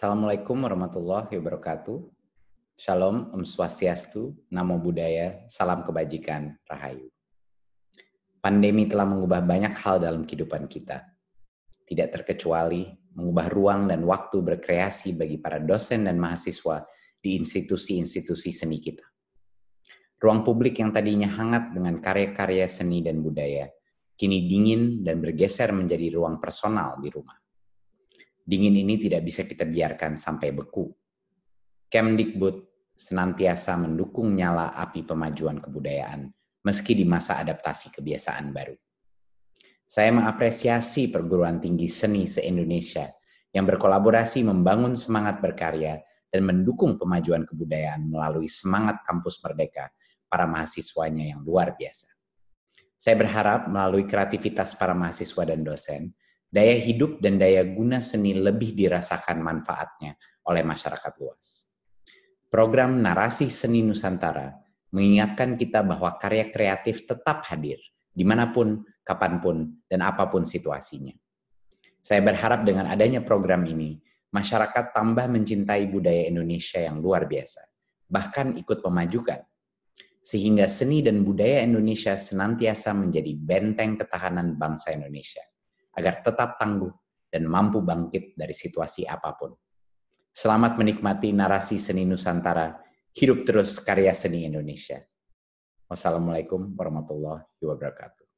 Assalamualaikum warahmatullahi wabarakatuh. Shalom, Om Swastiastu, Namo Buddhaya, Salam Kebajikan, Rahayu. Pandemi telah mengubah banyak hal dalam kehidupan kita. Tidak terkecuali mengubah ruang dan waktu berkreasi bagi para dosen dan mahasiswa di institusi-institusi seni kita. Ruang publik yang tadinya hangat dengan karya-karya seni dan budaya, kini dingin dan bergeser menjadi ruang personal di rumah Dingin ini tidak bisa kita biarkan sampai beku. Kemdikbud senantiasa mendukung nyala api pemajuan kebudayaan meski di masa adaptasi kebiasaan baru. Saya mengapresiasi perguruan tinggi seni se-Indonesia yang berkolaborasi membangun semangat berkarya dan mendukung pemajuan kebudayaan melalui semangat kampus merdeka para mahasiswanya yang luar biasa. Saya berharap melalui kreativitas para mahasiswa dan dosen, daya hidup dan daya guna seni lebih dirasakan manfaatnya oleh masyarakat luas. Program Narasi Seni Nusantara mengingatkan kita bahwa karya kreatif tetap hadir dimanapun, kapanpun, dan apapun situasinya. Saya berharap dengan adanya program ini, masyarakat tambah mencintai budaya Indonesia yang luar biasa, bahkan ikut memajukan. Sehingga seni dan budaya Indonesia senantiasa menjadi benteng ketahanan bangsa Indonesia agar tetap tangguh dan mampu bangkit dari situasi apapun. Selamat menikmati narasi seni Nusantara. Hidup terus karya seni Indonesia. Wassalamualaikum warahmatullahi wabarakatuh.